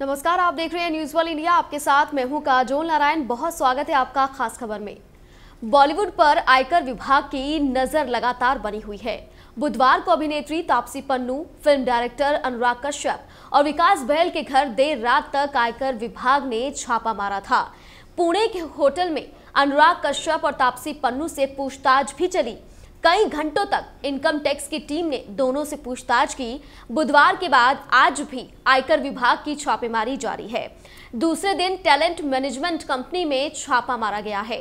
नमस्कार आप देख रहे हैं न्यूज वन इंडिया आपके साथ मैं हूं काजोल नारायण बहुत स्वागत है आपका खास खबर में बॉलीवुड पर आयकर विभाग की नजर लगातार बनी हुई है बुधवार को अभिनेत्री तापसी पन्नू फिल्म डायरेक्टर अनुराग कश्यप और विकास बहल के घर देर रात तक आयकर विभाग ने छापा मारा था पुणे के होटल में अनुराग कश्यप और तापसी पन्नू से पूछताछ भी चली कई घंटों तक इनकम टैक्स की टीम ने दोनों से पूछताछ की बुधवार के बाद आज भी आयकर विभाग की छापेमारी जारी है दूसरे दिन टैलेंट मैनेजमेंट कंपनी में छापा मारा गया है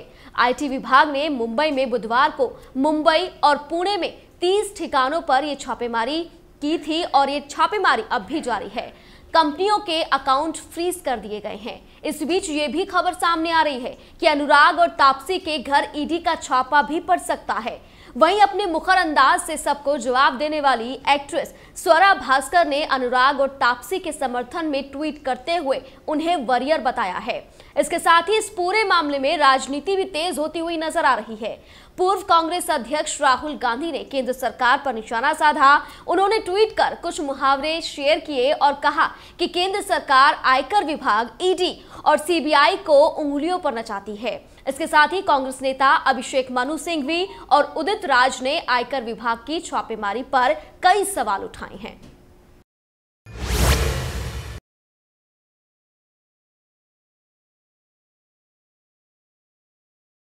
आईटी विभाग ने मुंबई में बुधवार को मुंबई और पुणे में 30 ठिकानों पर ये छापेमारी की थी और ये छापेमारी अब भी जारी है कंपनियों के अकाउंट फ्रीज कर दिए गए हैं इस बीच ये भी खबर सामने आ रही है कि अनुराग और तापसी के घर ईडी का छापा भी पड़ सकता है वहीं अपने मुखर अंदाज से सबको जवाब देने वाली एक्ट्रेस स्वरा भास्कर ने अनुराग और तापसी के समर्थन में ट्वीट करते हुए उन्हें वरियर बताया है इसके साथ ही इस पूरे मामले में राजनीति भी तेज होती हुई नजर आ रही है पूर्व कांग्रेस अध्यक्ष राहुल गांधी ने केंद्र सरकार पर निशाना साधा उन्होंने ट्वीट कर कुछ मुहावरे शेयर किए और कहा कि केंद्र सरकार आयकर विभाग ईडी और सीबीआई को उंगलियों पर नचाती है इसके साथ ही कांग्रेस नेता अभिषेक मनु सिंह भी और उदित राज ने आयकर विभाग की छापेमारी पर कई सवाल उठाए हैं